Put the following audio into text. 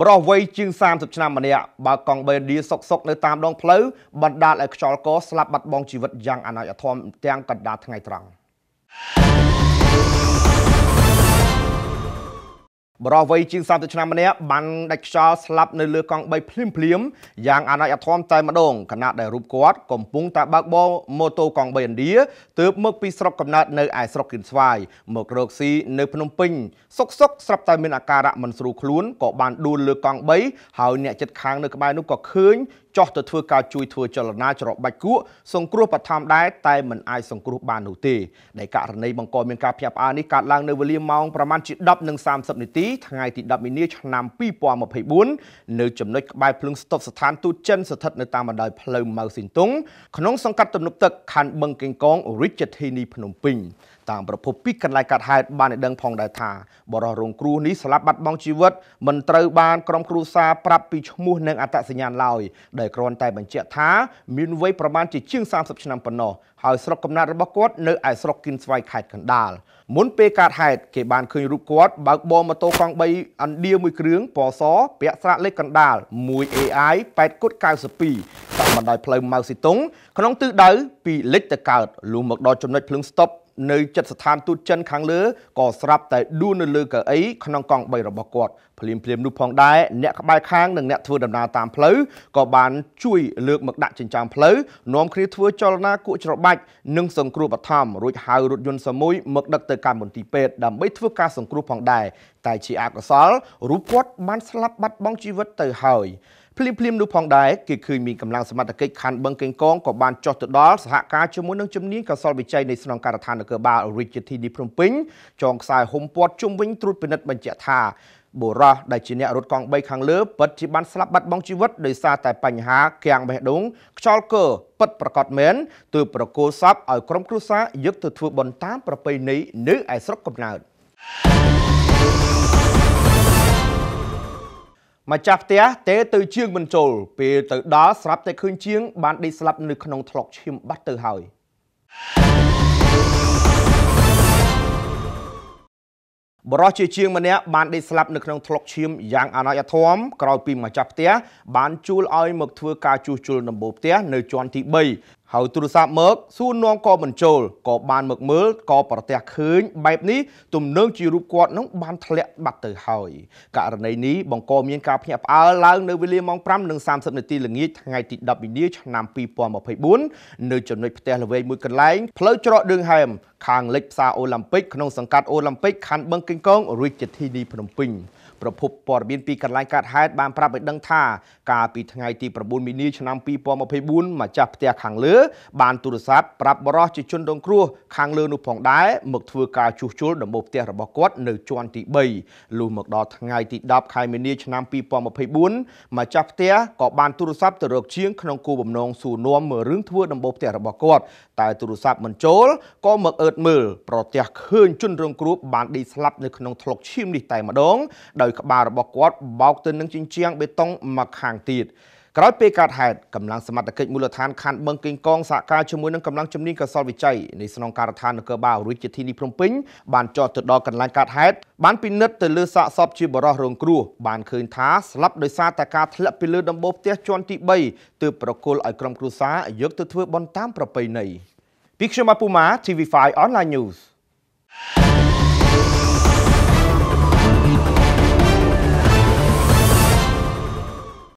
បរោះវ័យជាង30ឆ្នាំម្នាក់បើកង់បេឌីសុកសុកនៅតាមដងផ្លូវបណ្ដាលឲ្យខ្យល់កស្លាប់បាត់បង់ជីវិតយ៉ាងអនាធិធមទាំងកណ្ដាលថ្ងៃត្រង់បរោះវ័យជាង30ឆ្នាំម្នាក់បានដាច់ខ្យល់ស្លាប់នៅលើកង់3ភ្លាមភ្លាមយ៉ាងអនាចអធមតែម្ដងខណៈដែលរូបគាត់កំពុងតែបើកបរម៉ូតូកង់3ឥណ្ឌាទើបមកពីស្រុកកំណើតនៅឯស្រុកគៀនស្វាយមករកស៊ីនៅភ្នំពេញ សុកសុកស្រាប់តែមានអាការៈមិនស្រួលខ្លួនក៏បានដួលលើកង់3ហើយអ្នកចិត្តខាងនៅក្បែរនោះក៏ឃើញចោះទៅធ្វើការជួយធ្វើចលនាច្រកបាច់គក់សង្គ្រោះបឋមដែរតែមិនអាចសង្គ្រោះបាននោះទេដែលករណីបង្កមានការភ្ញាក់ផ្អើលនេះកើតឡើងនៅវេលាម៉ោងប្រមាណជា10:30នាទីថ្ងៃទី10មីនាឆ្នាំ2024នៅចំណុចក្បែរភ្លើងស្តុបស្ថានទូតចិនស្ថិតនៅតាមបណ្ដោយផ្លូវម៉ៅស៊ីនតុងក្នុងសង្កាត់ទំនប់ទឹកខណ្ឌបឹងកេងកងរាជធានីភ្នំពេញតាមប្រភពពីកន្លែងកាត់ហេតុបានដឹងផងដែរថាបរិសរង គ្រោះនេះស្លាប់បាត់បង់ជីវិតមិនត្រូវបានក្រុមគ្រួសារប្រាប់ពីឈ្មោះនិងអត្តសញ្ញាណឡើយដែលគ្រាន់តែបញ្ជាក់ថាមានវ័យប្រមាណជាជាង30ឆ្នាំប៉ុណ្ណោះហើយស្រុកកំណើតរបស់គាត់នៅឯស្រុកគិនស្វាយខេត្តកណ្ដាលមុនពេលកាត់ហេតុគេបានឃើញរូបគាត់បើកបរម៉ូតូកង់3ឥណ្ឌាមួយគ្រឿងពណ៌សពាក់ស្រាកលេខកណ្ដាល 1AI 8គុត92តាមបណ្ដោយផ្លូវម៉ៅស៊ីតុងក្នុងទិសដៅពីលិចទៅកើតលុះមកដល់ចំណុចភ្លើងស្តុបនៅចិត្តស្ថានទូតចិនខាងលើក៏ស្រាប់តែដួលនៅលើកៅអីក្នុងកង់3របស់គាត់ភ្លាមភ្លាមនោះផងដែរអ្នកក្បែរខាងនិងអ្នកធ្វើដំណើរតាមផ្លូវក៏បានជួយលើកមកដាក់ចិញ្ចើមផ្លូវនាំគ្នាធ្វើចលនាគក់ច្របាច់និងសង្គ្រោះបឋមរួចហៅរថយន្តសមួយមកដឹកទៅកាន់មន្ទីរពេទ្យដើម្បីធ្វើការសង្គ្រោះផងដែរតែជាអកុសលរូបគាត់បានស្លាប់បាត់បង់ជីវិតទៅហើយភ្លាមភ្លាមនោះផងដែរគេឃើញមានកម្លាំងសមត្ថកិច្ចខណ្ឌបឹងកេងកងក៏បានចុះទៅដល់សហការជាមួយនឹងជំនាញកសលវិច័យនៃស្នងការដ្ឋាននគរបាលរាជធានីភ្នំពេញចងខ្សែហុំព័ទ្ធជុំវិញត្រួតពិនិត្យបញ្ជាក់ថាបុរសដែលជាអ្នករត់កង់3ខាងលើពិតជាបានស្លាប់បាត់បង់ជីវិតដោយសារតែបញ្ហាគាំងបេះដូងខ្យល់កើពិតប្រកបមែនទើបប្រគល់សពឲ្យក្រុមគ្រួសារយកទៅធ្វើបុណ្យតាមប្រពៃណីនៅឯស្រុកកំណើត thank you ម្ចាស់ផ្ទះទេទៅជាងបញ្ចូលពេលទៅដល់ស្រាប់តែឃើញជាង បានដេកស្លាប់នៅក្នុងថ្លុកឈាមបាត់ទៅហើយបរោះជាជាងម្នាក់បានដេកស្លាប់នៅក្នុងថ្លុកឈាមយ៉ាងអនាយធមក្រោយពីម្ចាស់ផ្ទះបានជួលឲ្យមកធ្វើការជួសជុលដំបូលផ្ទះនៅជាន់ទី3ហើយទូរស័ព្ទមកសួរនាំក៏មិនចូលក៏បានមកមើលក៏ប្រទះឃើញបែបនេះទំនឹងជារូបគាត់នឹងបានធ្លាក់បាត់ទៅហើយករណីនេះបង្កមានការភ្ញាក់ផ្អើលឡើងនៅវេលាម៉ោង5:30នាទីល្ងាចថ្ងៃទី10មីនាឆ្នាំ2024នៅចំណុចផ្ទះល្វែងមួយកន្លែងផ្លូវច្រកដឿងហែមខាងលិចផ្សារអូឡ িম্প ិកក្នុងសង្កាត់អូឡ িম্প ិកខណ្ឌបឹងកេងកងរាជធានីភ្នំពេញ។ប្រភពព័ត៌មានពីកន្លែងកើតហេតុបានប្រាប់ឲ្យដឹងថា កាលពីថ្ងៃទី9មីនាឆ្នាំ2024ម្ចាស់ផ្ទះខាងលើបានទូរស័ព្ទប្រាប់បរិសជាជនរងគ្រោះខាងលើនោះផងដែរមកធ្វើការជួសជុលដំបូលផ្ទះរបស់គាត់នៅជាន់ទី3លុះមកដល់ថ្ងៃទី10ខែមីនាឆ្នាំ2024ម្ចាស់ផ្ទះក៏បានទូរស័ព្ទទៅរកជាងក្នុងគោលបំណងសួរនាំមើលរឿងធ្វើដំបូលផ្ទះរបស់គាត់តែទូរស័ព្ទមិនចូលក៏មកអឺតមើលប្រទះឃើញជនរងគ្រោះបានដេកស្លាប់នៅក្នុងថ្លុកឈាមនេះតែម្ដងដោយក្បាលរបស់គាត់បោកទៅនឹងជញ្ជាំងបេតុងមកខាងទៀតក្រោយពេលកើតហេតុកម្លាំងសមត្ថកិច្ចមូលដ្ឋានខណ្ឌបឹងកេងកងសហការជាមួយនឹងកម្លាំងជំនាញកសលវិច័យនៃស្នងការដ្ឋាននគរបាលរួចជាទីនេះភ្នំពេញបានចុះទៅដល់កន្លែងកើតហេតុបានពិនិត្យទៅលើសាកសពជាបរោះរងគ្រោះបានឃើញថាស្លាប់ដោយសារតែការធ្លាក់ពីលើដំបូលផ្ទះជាន់ទី3ទើបប្រគល់ឲ្យក្រុមគ្រួសារយកទៅធ្វើបន់តាមប្រពៃណីពីខ្ញុំបាពូម៉ា TV5 Online News